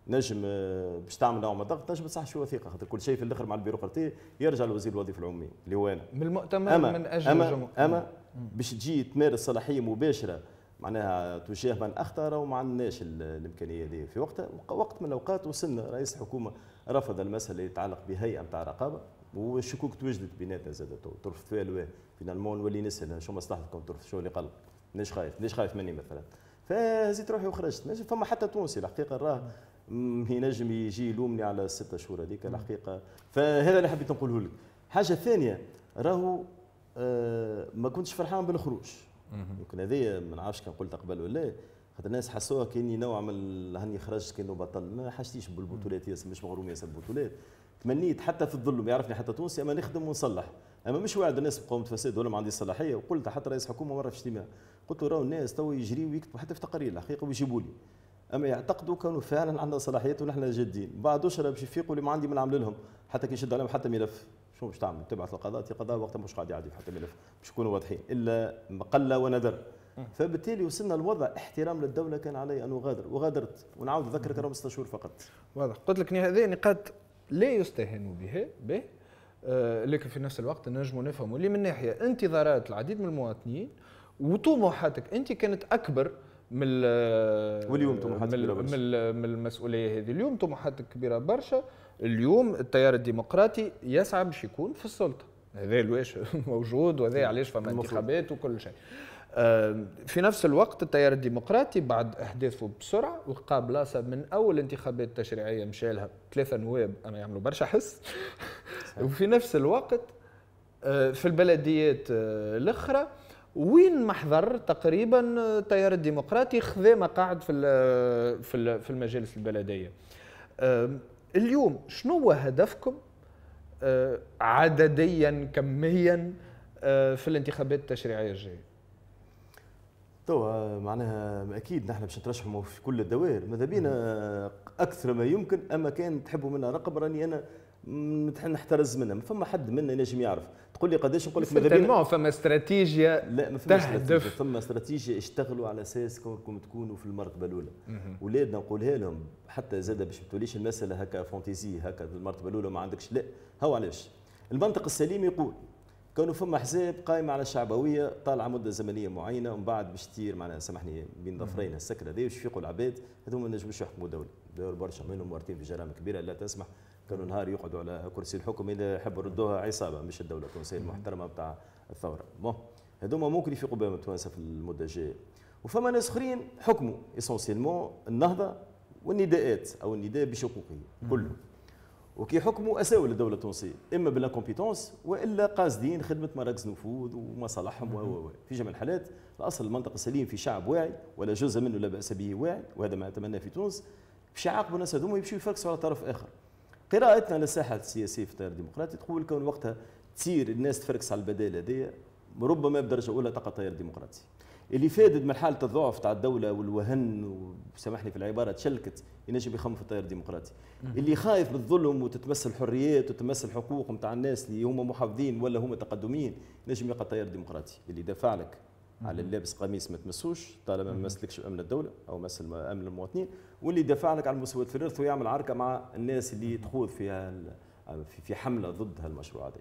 نجم آه، باش تعمل نوع من الضغط نجم تصح وثيقه ثقه خاطر كل شيء في الاخر مع البيروقراطيه يرجع لوزير الوظيفه العمومي اللي هو انا من المؤتمر أما من اجل أما, الجمهور. اما باش تجي تمارس صلاحيه مباشره معناها تجاه من اخطا راهو ما عندناش الامكانيه دي في وقتها وقت من الاوقات وصلنا رئيس الحكومه رفض المساله اللي يتعلق بهيئه نتاع رقابه والشكوك توجدت بيناتنا زاد طرف فيها فينالمون نولي نسال شو مصلحتكم طرف شو اللي قلب ليش خايف ليش خايف مني مثلا فهزيت روحي وخرجت فما حتى تونسي الحقيقه راه ينجم يجي يلومني على الستة شهور هذيك الحقيقه فهذا اللي حبيت نقوله لك حاجه ثانيه راهو آه، ما كنتش فرحان بالخروج يمكن هذايا ما نعرفش كان قلت قبل ولا خاطر الناس حسوها كاني نوع من هاني خرجت كانه بطل ما حاجتيش بالبطولات ياسر مش مغروم ياسر بالبطولات تمنيت حتى في الظلم يعرفني حتى تونسي اما نخدم ونصلح اما مش واعد الناس بقومة فساد ولا ما عندي صلاحيه وقلت حتى رئيس حكومه مره في اجتماع قلت له راهو الناس تو يجريوا ويكتبوا حتى في تقارير الحقيقه ويجيبوا لي اما يعتقدوا كانوا فعلا عندنا صلاحيات ونحن جادين بعد اشهر باش يفيقوا اللي ما عندي ما نعمل لهم حتى كي يشد عليهم حتى ملف شو باش تعمل تبعث القضاء قضاء وقتها مش قاعد يعدي حتى ملف باش يكونوا واضحين الا قل وندر فبالتالي وصلنا لوضع احترام للدوله كان علي ان اغادر وغادرت ونعاود اذكرك راهم ست شهور فقط واضح قلت لك هذه نقاط لا يستهان بها به آه لكن في نفس الوقت نجم نفهموا اللي من ناحيه انتظارات العديد من المواطنين وطموحاتك انت كانت اكبر من واليوم طموحات كبيره برشا من المسؤوليه هذه اليوم طموحات كبيره برشا اليوم التيار الديمقراطي يسعى باش يكون في السلطه هذا الواش موجود وهذا علاش فما انتخابات وكل شيء في نفس الوقت التيار الديمقراطي بعد احداثه بسرعه لقى بلاصه من اول انتخابات تشريعيه مشالها ثلاثه نواب اما يعملوا برشا حس وفي نفس الوقت آه، في البلديات آه، الاخرى وين محضر تقريبا التيار الديمقراطي خذا مقاعد في في في المجالس البلديه اليوم شنو هو هدفكم أه، عدديا كميا أه، في الانتخابات التشريعيه الجايه توا أه، معناها اكيد نحن باش نترشحوا في كل الدوائر ماذا بينا اكثر ما يمكن اما كان تحبوا منا رقم راني انا نحترز منها ما فما حد منا ينجم يعرف تقول لي قداش نقول لك ماذا بينا فما استراتيجيا لا ما فما استراتيجيا فما استراتيجية اشتغلوا على اساس كونكم تكونوا في المرتبه الاولى ولادنا نقولها لهم حتى زاد باش ما توليش المساله هكا فونتيزي هكا المرتبه الاولى ما عندكش لا هو علاش المنطق السليم يقول كانوا فما احزاب قائمه على الشعبويه طالعه مده زمنيه معينه ومن بعد باش تطير معناها سامحني بين ظفرين السكر هذا وش العباد هذوما ما نجموش يحكموا دوله دور برشا منهم مرتين في جرائم كبيره لا تسمح كانوا نهار يقعدوا على كرسي الحكم اذا حبوا ردوها عصابه مش الدوله التونسيه المحترمه بتاع الثوره بون هذوما ممكن يفيقوا بهم التوانسه في المده الجايه وفما ناس اخرين حكموا اسونسيلمون النهضه والنداءات او النداء بشقوقه كله وكي حكموا اساوي للدوله التونسيه اما بالانكومبيتونس والا قاصدين خدمه مراكز نفوذ ومصالحهم و و في جميع الحالات الاصل المنطقه السليم في شعب واعي ولا جزء منه لا باس به واعي وهذا ما اتمناه في تونس باش يعاقبوا الناس هذوما يمشوا يفركسوا على طرف اخر قراءتنا للساحه السياسيه في التيار الديمقراطي تقول كون وقتها تصير الناس تفركس على البدائل هذيا ربما بدرجه اولى تقع التيار الديمقراطي اللي فادت من حاله الضعف تاع الدوله والوهن وسامحني في العباره تشلكت ينجم يخم في التيار الديمقراطي اللي خايف بالظلم وتتمس الحريات وتتمس الحقوق نتاع الناس اللي هما محافظين ولا هما تقدميين ينجم يلقى التيار الديمقراطي اللي دفع لك على اللي لابس قميص ما تمسوش طالما ما مسلكش امن الدوله او مسل امن المواطنين واللي يدافع لك على في الارث ويعمل عركه مع الناس اللي تخوض فيها في حمله ضد هالمشروع هذا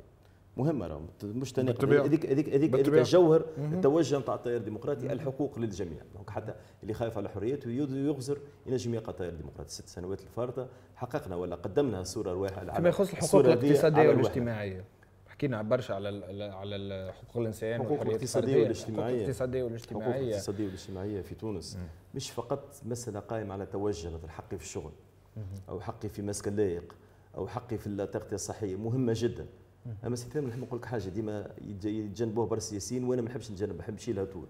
مهمه راه مش تناقض هذيك هذيك هذيك الجوهر التوجه نتاع التيار الديمقراطي الحقوق للجميع دونك حتى اللي خايف على حريته يغزر ينجم يقع التيار الديمقراطي ست سنوات الفارطه حققنا ولا قدمنا صوره الواحده فيما يخص الحقوق الاقتصاديه والاجتماعيه حكينا برشا على على حقوق الانسان حقوق الاقتصاديه والاجتماعيه حقوق الاقتصاديه والاجتماعيه حقوق الاقتصاديه والاجتماعيه في تونس مم. مش فقط مساله قائمه على توجه مثل حقي في الشغل مم. او حقي في مسكن لائق او حقي في التغطيه الصحيه مهمه جدا اما سي نحب نقول لك حاجه ديما يتجنبوها برشا السياسيين وانا ما نحبش نتجنب نحب نشيلها طول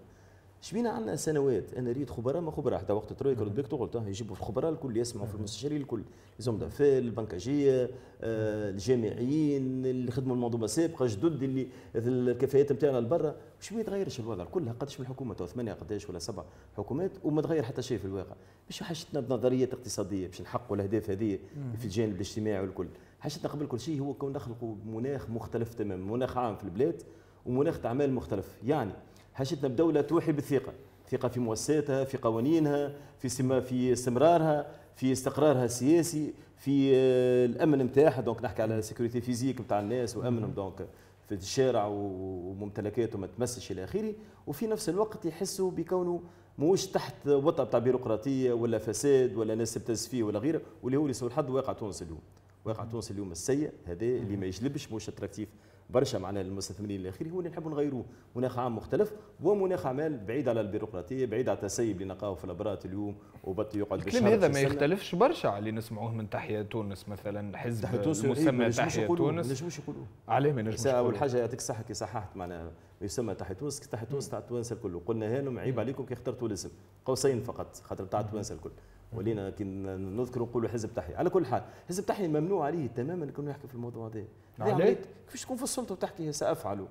شبينا عندنا سنوات انا ريت خبراء ما خبراء حتى وقت ترويكا رديك تقول يجيبوا الخبراء الكل يسمعوا في المستشارين الكل زوم دافيل البنكاجيه آه، الجامعيين اللي خدموا المنظومه السابقه جدد اللي الكفاءات نتاعنا لبرا باش ما يتغيرش الوضع كلها قداش من الحكومه تو ثمانيه قداش ولا سبع حكومات وما تغير حتى شيء في الواقع مش حاجتنا بنظريات اقتصاديه باش نحققوا الاهداف هذه في الجانب الاجتماعي والكل حاجتنا قبل كل شيء هو كون نخلقوا مناخ مختلف تماما مناخ عام في البلاد ومناخ اعمال مختلف يعني حاجتنا بدولة توحي بالثقة ثقة في مؤسساتها في قوانينها في في استمرارها في استقرارها السياسي في آه، الامن نتاعها دونك نحكي على سيكوريتي فيزيك نتاع الناس وامنهم دونك في الشارع وممتلكاتهم ما تمسش الى اخره وفي نفس الوقت يحسوا بكونه موش تحت وطأة بتاع بيروقراطيه ولا فساد ولا ناس تبتز فيه ولا غيره واللي هو لسوء الحظ واقع تونس اليوم واقع تونس اليوم السيء هذا اللي ما يجلبش موش اتراكتيف برشا معنا المستثمرين اخره هو اللي نحبوا نغيروه مناخ عام مختلف ومناخ عمل بعيد على البيروقراطيه بعيد على التسيب اللي نلقاوه في الابراط اليوم وبط يقعد الكلام هذا ما يختلفش برشا اللي نسمعوه من تحيا تونس مثلا حزب تحيه تونس إيه، مسمى تحيا تونس نجموش يقولوه عليه ما نجموش اول حاجه يعطيك الصحه كي صححت معنا يسمى تحيا تونس تحيا تونس تاع التوانسه الكل قلنا هانم عيب عليكم كي اخترتوا الاسم قوسين فقط خاطر تاع التوانسه الكل ولينا كي نذكر نقولوا حزب تحية على كل حال حزب تحية ممنوع عليه تماما انه يحكي في الموضوع هذا علاش كيفاش تكون في السلطه وتحكي سافعل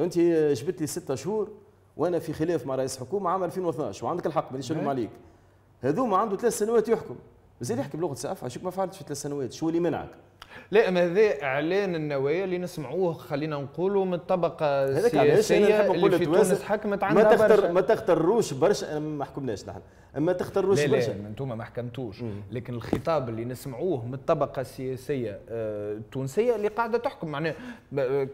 انت جبت لي ستة شهور وانا في خلاف مع رئيس حكومه عام 2012 وعندك الحق مانيش نلوم إيه. عليك هذوما عنده ثلاث سنوات يحكم مازال يحكي بلغه سافعل شو ما فعلتش في ثلاث سنوات شو اللي منعك لا ما هذا اعلان النوايا اللي نسمعوه خلينا نقولوا من الطبقه السياسيه يعني اللي في تونس حكمت عندها ما تختر برشا. ما تختروش برشا ما حكمناش نحن ما تختروش لا برشا لا انتم ما حكمتوش مم. لكن الخطاب اللي نسمعوه من الطبقه السياسيه التونسيه آه، اللي قاعده تحكم معناها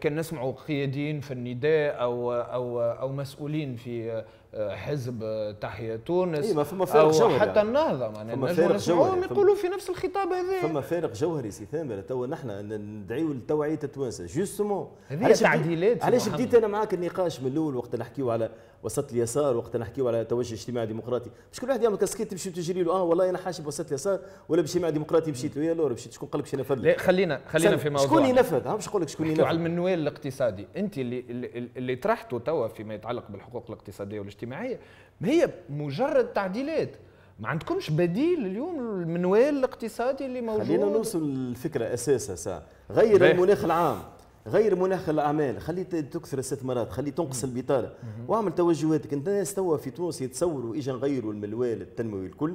كان نسمعوا قياديين في النداء او او او مسؤولين في حزب تحيا تونس إيه ما فما فارق جوهري حتى يعني. النهضه معناها فما فارق جوهري يقولوا في نفس الخطاب هذا فما فارق جوهري سي ثامر توا نحن ندعيو لتوعيه التوانسه جوستومون هذه تعديلات علاش بديت انا معاك النقاش من الاول وقت نحكيو على وسط اليسار وقت نحكيو على توجه اجتماع ديمقراطي مش كل واحد يعمل كاسكيت تمشي تجري له اه والله انا حاشب وسط اليسار ولا باش ديمقراطي مشيت له يا لور مشيت شكون قال لك نفذ لا خلينا خلينا في موضوع شكون ينفذ ها باش نقول لك شكون ينفذ على المنوال الاقتصادي انت اللي اللي طرحته توا فيما يتعلق بالحقوق الاقتصاديه والاجتماعيه ما هي مجرد تعديلات ما عندكمش بديل اليوم المنوال الاقتصادي اللي موجود خلينا نوصل للفكره اساسها غير المناخ العام غير مناخ الاعمال خلي تكثر الاستثمارات خلي تنقص البطاله واعمل توجهاتك انت الناس توا في تونس يتصوروا اجا نغيروا الملوال التنموي الكل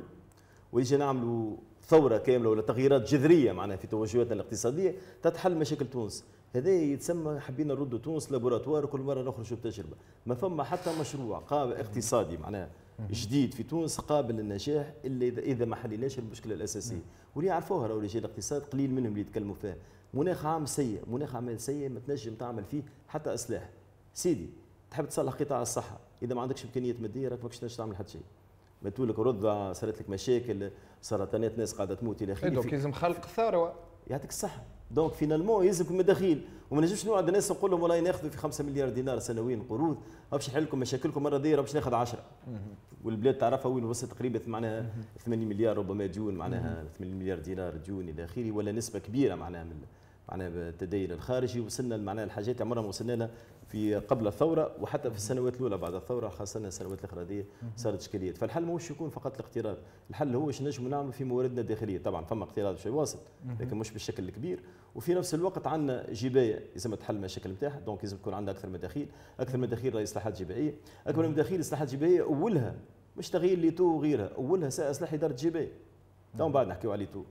واجا نعملوا ثوره كامله ولا تغييرات جذريه معناها في توجهاتنا الاقتصاديه تتحل مشاكل تونس هذا يتسمى حبينا نرد تونس لابوراتوار كل مره نخرجوا بتجربه ما فما حتى مشروع قابل اقتصادي معناها جديد في تونس قابل للنجاح الا اذا ما حليناش المشكله الاساسيه واللي يعرفوها راهو رجال الاقتصاد قليل منهم اللي يتكلموا فيها مناخ عام سيء مناخ عمل سيء ما تنجم تعمل فيه حتى اصلاح سيدي تحب تصلح قطاع الصحه اذا ما عندكش امكانيات ماديه راك ماكش تنجم تعمل حتى شيء لك رضع صارت لك مشاكل سرطانات ناس قاعده تموت الى اخره دونك إيه، يلزم خلق ثروه يعطيك الصحه دونك فينالمون يلزمك مداخيل وما نجمش نوعد الناس نقول لهم والله ناخذوا في 5 مليار دينار سنويا قروض باش نحل لكم مشاكلكم مره دي باش ناخذ 10 والبلاد تعرفها وين وصلت تقريبا معناها 8 مليار ربما ديون معناها 8 مليار دينار ديون الى اخره ولا نسبه كبيره معناها من معناها بالتدين الخارجي وصلنا معناها الحاجات عمرها ما وصلنا لها في قبل الثوره وحتى في السنوات الاولى بعد الثوره خاصه السنوات الاخيره صارت اشكاليات فالحل ماهوش يكون فقط الاقتراض الحل هو اش نجم نعمل في مواردنا الداخليه طبعا فما اقتراض باش واصل لكن مش بالشكل الكبير وفي نفس الوقت عندنا جبايه لازم تحل المشاكل نتاعها دونك لازم تكون عندنا اكثر مداخيل اكثر مداخيل راهي اصلاحات جبائيه اكثر مداخيل اصلاحات جبائيه اولها مش تغيير ليتو وغيرها اولها اصلاح اداره جبايه تو بعد نحكيو على تو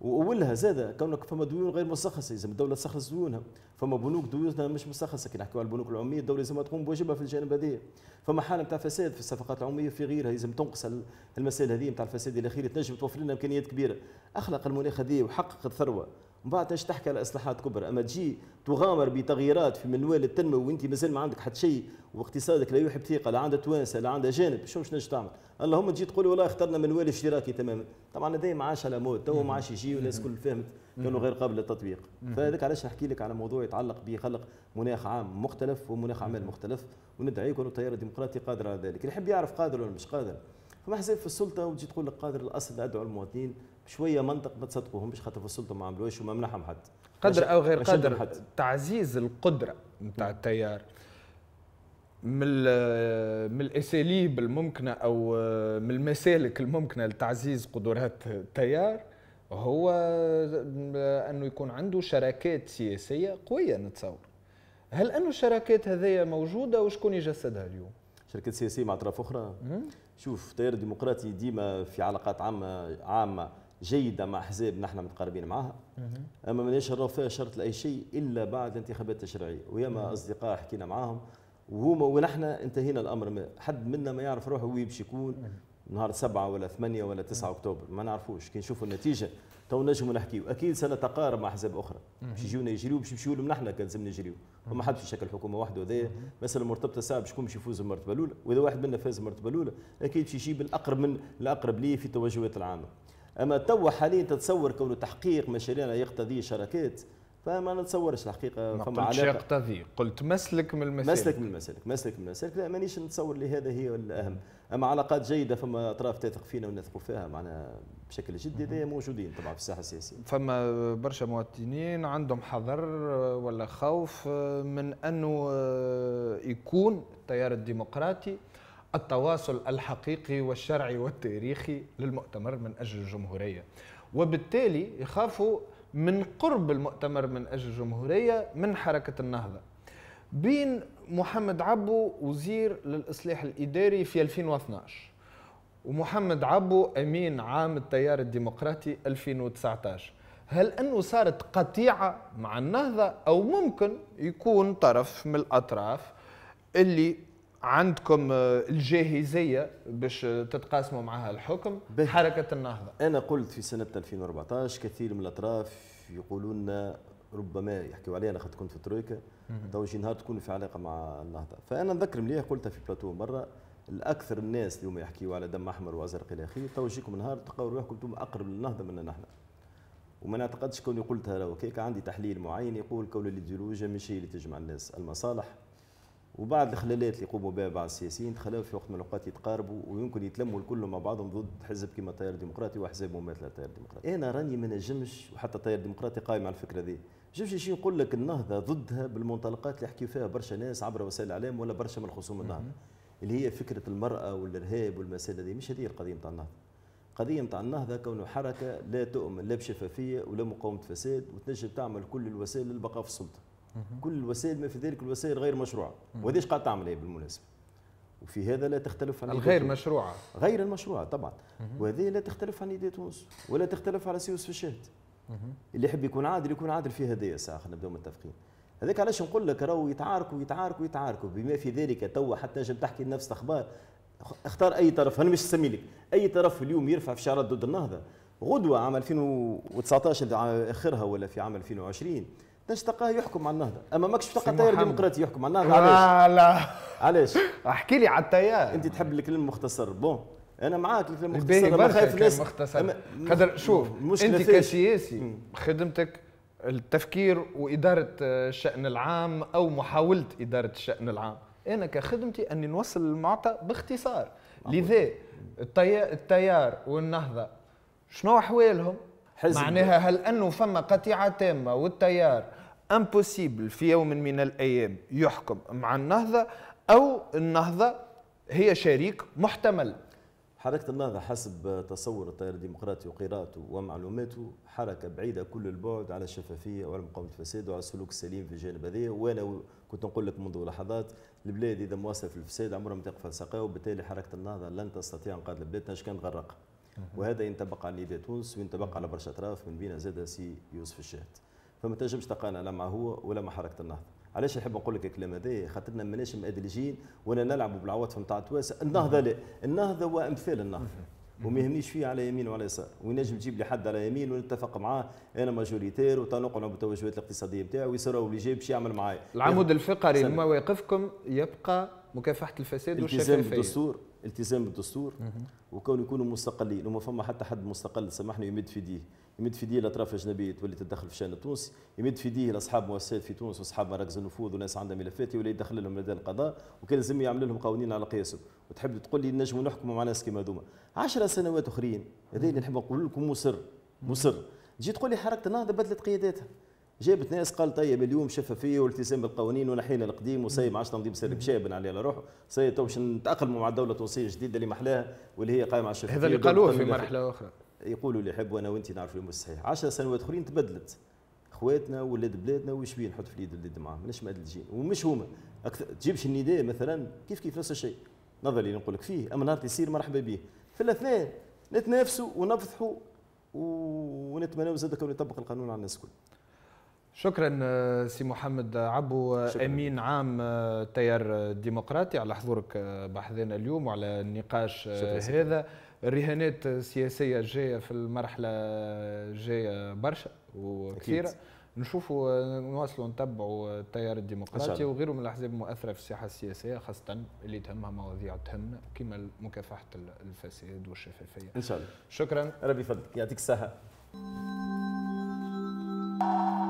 واولها زاد كونك فما ديون غير مسخصه لازم الدوله تسخص ديونها فما بنوك ديونها مش مسخصه كي نحكيو على البنوك العموميه الدوله لازم تقوم بواجبها في الجانب هذايا فما حاله نتاع فساد في الصفقات العموميه في غيرها لازم تنقص المسائل هذه نتاع الفساد الى اخره تنجم توفر لنا امكانيات كبيره اخلق المناخ هذه وحقق الثروه من بعد تنجم تحكي على اصلاحات كبرى اما تجي تغامر بتغييرات في منوال التنميه وانت مازال ما عندك حتى شيء واقتصادك لا يحب ثقه لا عنده توانسه لا عنده جانب شو مش تنجم تعمل اللهم تجي تقول والله اخترنا منوال اشتراكي تماما طبعا هذا ما عاش على مود تو ما عادش يجي والناس الكل فهمت كانوا غير قابل للتطبيق فهذاك علاش نحكي لك على موضوع يتعلق بخلق مناخ عام مختلف ومناخ اعمال مختلف انه التيار الديمقراطي قادر على ذلك اللي يحب يعرف قادر ولا مش قادر فما حساب في السلطه وتجي تقول لك قادر الاصل ادعو المواطنين شويه منطق ما تصدقوهم باش خاطر في السلطه ما عملوهاش وما منحهم حد قدر او غير قدر حد. تعزيز القدره نتاع التيار من من الاساليب الممكنه او من المسالك الممكنه لتعزيز قدرات التيار هو انه يكون عنده شراكات سياسيه قويه نتصور هل انه الشراكات هذيا موجوده وشكون يجسدها اليوم شركات سياسيه مع اطراف اخرى شوف التيار الديمقراطي ديما في علاقات عامه عامه جيده مع احزاب نحن متقاربين معها اما ما نراو فيها شرط لاي شيء الا بعد الانتخابات التشريعيه وياما اصدقاء حكينا معاهم وهما ونحن انتهينا الامر ما حد منا ما يعرف روحه وين باش يكون نهار سبعة ولا ثمانية ولا تسعة أكتوبر ما نعرفوش كي نشوفوا النتيجة تو نجموا نحكيوا أكيد سنتقارب مع أحزاب أخرى باش يجيونا يجريو باش يمشيو لهم نحن كان لازم نجريوا وما حدش شكل حكومة واحدة وذايا مثلا مرتبطة ساعة باش يكون باش يفوز بالمرتبة الأولى وإذا واحد منا فاز بالمرتبة الأولى أكيد باش يجيب الأقرب من الأقرب ليه في التوجهات العامة اما تو حاليا تتصور كونه تحقيق مشاريعنا يقتضي شراكات فما نتصورش الحقيقه ما فما قلتش يقتضي قلت مسلك من المسالك مسلك من المسالك مسلك من المسالك لا مانيش نتصور لي هذا هي الاهم اما علاقات جيده فما اطراف تثق فينا ونثقوا فيها معنا بشكل جدي هذا موجودين طبعا في الساحه السياسيه فما برشا مواطنين عندهم حذر ولا خوف من انه يكون التيار الديمقراطي التواصل الحقيقي والشرعي والتاريخي للمؤتمر من أجل الجمهورية وبالتالي يخافوا من قرب المؤتمر من أجل الجمهورية من حركة النهضة بين محمد عبو وزير للإصلاح الإداري في 2012 ومحمد عبو أمين عام التيار الديمقراطي 2019 هل أنه صارت قطيعة مع النهضة أو ممكن يكون طرف من الأطراف اللي عندكم آه، الجاهزيه باش آه، تتقاسموا معها الحكم حركه النهضه انا قلت في سنه 2014 كثير من الاطراف يقولوا لنا ربما يحكيوا علي انا خدت كنت في ترويكا تو شي نهار تكون في علاقه مع النهضه فانا نذكر مليح قلتها في بلاتو مره الاكثر الناس اليوم يحكيوا على دم احمر وازرق الى اخره تو يجيكم نهار تلقاو روحكم انتم اقرب للنهضه من نحن وما نعتقدش كوني قلتها لو كيك عندي تحليل معين يقول كون الايديولوجيا مش هي اللي تجمع الناس المصالح وبعض الخلالات اللي يقوموا بها بعض السياسيين تخلوا في وقت من الاوقات يتقاربوا ويمكن يتلموا الكل مع بعضهم ضد حزب كما التيار الديمقراطي واحزاب مماثله للتيار الديمقراطي انا راني ما نجمش وحتى التيار الديمقراطي قائم على الفكره ذي نجمش شي نقول لك النهضه ضدها بالمنطلقات اللي يحكي فيها برشا ناس عبر وسائل الاعلام ولا برشا من الخصوم النهضه اللي هي فكره المراه والارهاب والمسائل هذه مش هذه القضيه نتاع النهضه القضية نتاع النهضة كونه حركة لا تؤمن لا بشفافية ولا مقاومة فساد وتنجم تعمل كل الوسائل للبقاء في السلطة كل الوسائل ما في ذلك الوسائل غير مشروعه وهذه قاعد تعمل هي بالمناسبه وفي هذا لا تختلف عن الغير مشروعه غير المشروعه طبعا وهذه لا تختلف عن يدي تونس ولا تختلف على سيوس في الشهد اللي يحب يكون عادل يكون عادل في هذه الساعه خلينا نبداو متفقين هذاك علاش نقول لك راهو يتعاركوا يتعاركوا يتعاركوا بما في ذلك توا حتى نجم تحكي نفس الاخبار اختار اي طرف انا مش نسمي لك اي طرف اليوم يرفع في شعارات ضد النهضه غدوه عام 2019 آه، اخرها ولا في عام 2020 تنش تلقاه يحكم على النهضه اما ماكش تلقى تيار ديمقراطي يحكم على النهضه علاش؟ لا علاش؟ احكي لي على التيار انت تحب الكلام مختصر بون انا معاك الكلام مختصر ما خايف الناس مختصر خاطر شوف انت كسياسي خدمتك التفكير واداره آه، الشان العام او محاوله اداره الشان العام انا كخدمتي اني نوصل المعطى باختصار لذا التيار والنهضه شنو احوالهم معناها هل انه فما قطيعه تامه والتيار امبوسيبل في يوم من الايام يحكم مع النهضه او النهضه هي شريك محتمل حركة النهضة حسب تصور التيار الديمقراطي وقراءته ومعلوماته حركة بعيدة كل البعد على الشفافية وعلى مقاومة الفساد وعلى السلوك السليم في الجانب هذا وأنا كنت نقول لك منذ لحظات البلاد إذا مواصلة في الفساد عمرها ما تقف ساقها وبالتالي حركة النهضة لن تستطيع أنقاذ البلاد كان غرقها وهذا ينطبق على نداء تونس وينطبق على برشا أطراف من بين زاد سي يوسف الشهد فما تنجمش تقانع لا مع هو ولا مع حركه النهضه علاش نحب نقول لك الكلام هذا خاطرنا ماناش مأدلجين ولا نلعبوا بالعواطف نتاع تواس النهضه لا النهضه وامثال النهضه وما يهمنيش فيه على يمين وعلى يسار وينجم تجيب لي حد على يمين ونتفق معاه انا ماجوريتير وتنقلوا بالتوجهات الاقتصاديه نتاعو ويصيروا اللي جاي باش يعمل معايا العمود الفقري لمواقفكم يبقى مكافحه الفساد والشفافيه التزام بالدستور التزام بالدستور وكون يكونوا مستقلين وما فما حتى حد مستقل سامحني يمد في ديه يمد في ديه الاطراف الاجنبيه تولي تدخل في الشان التونسي يمد في ديه لاصحاب مؤسسات في تونس واصحاب مراكز النفوذ وناس عندها ملفات يولي يدخل لهم ميدان القضاء وكان لازم يعمل لهم قوانين على قياسهم وتحب تقول لي نجموا نحكموا مع ناس كيما هذوما 10 سنوات اخرين هذا اللي نحب نقول لكم مصر مصر تجي تقول لي حركه النهضه بدلت قياداتها جابت ناس قال طيب اليوم شفافيه والتزام بالقوانين ونحينا القديم وسي ما عادش تنظيم سالم شابن عليه على روحه سي تو باش نتاقلموا مع الدوله التونسيه الجديده اللي محلاها واللي هي قائمه على الشفافيه هذا اللي قالوه في مرحله اخرى يقولوا اللي يحبوا انا وانت نعرفوا الامور الصحيحه 10 سنوات اخرين تبدلت خواتنا ولاد بلادنا وش بيه نحط في اليد اليد معاهم ماناش الجين ومش هما أكثر تجيبش النداء مثلا كيف كيف نفس الشيء نظري اللي نقول لك فيه اما نهار يصير مرحبا به في الاثنين نتنافسوا ونفضحوا زاد كون يطبق القانون على الناس الكل شكرا آه، سي محمد عبو آه، شكرا. امين عام التيار آه، الديمقراطي على حضورك بحثنا اليوم وعلى النقاش هذا الرهانات السياسيه الجايه في المرحله الجايه برشا وكثيره أكيد. نشوفوا نواصلوا نتبعوا التيار الديمقراطي وغيره من الاحزاب المؤثره في الساحه السياسيه خاصه اللي تهمها مواضيع تهمنا كما مكافحه الفساد والشفافيه ان شاء الله شكرا ربي يفضلك يعطيك الصحه